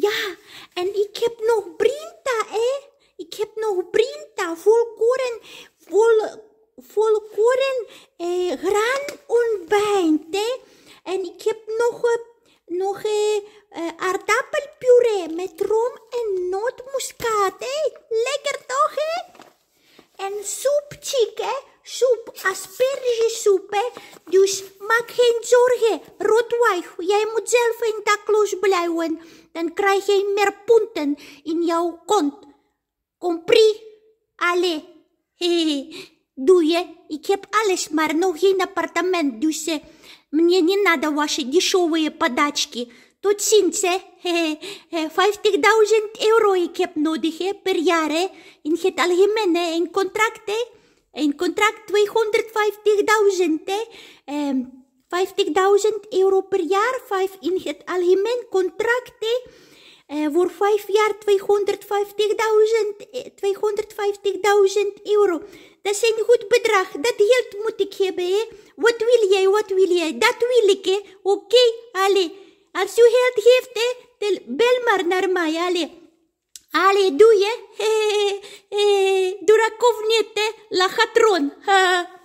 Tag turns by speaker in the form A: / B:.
A: Ja, en ik heb nog brinta, hè? Ik heb nog brinta vol koren, vol, vol koren, eh, graan ontbijt, hè? En ik heb nog, eh, nog eh, eh, aardappelpuree met room en nootmuskaat, hè? Lekker toch, hè? En soepchik, hè? soep, aspergesoep, dus maak geen zorgen, rotwijf. Jij moet zelf in dakloos blijven, dan krijg je meer punten in jouw kont. Compris? Allee, doe je? Ik heb alles, maar nog geen appartement, dus мне eh, nodig. die ваши дешевые подачки. Tot ziens, hè. 50.000 eh, euro ik heb nodig per jaar. In het algemeen, hè. in een contract 250.000, hè? 50.000 ehm, euro per jaar, 5 in het algemeen contract, hè? Uh, voor 5 jaar 250.000 250.000 eh, euro. Dat is een goed bedrag. Dat geld moet ik hebben. Hè? Wat wil jij? Wat wil jij? Dat wil ik. Oké, okay? Allee. Als u geld heeft, hè, bel maar naar mij. allez Alle, doe je. la ron. Ha?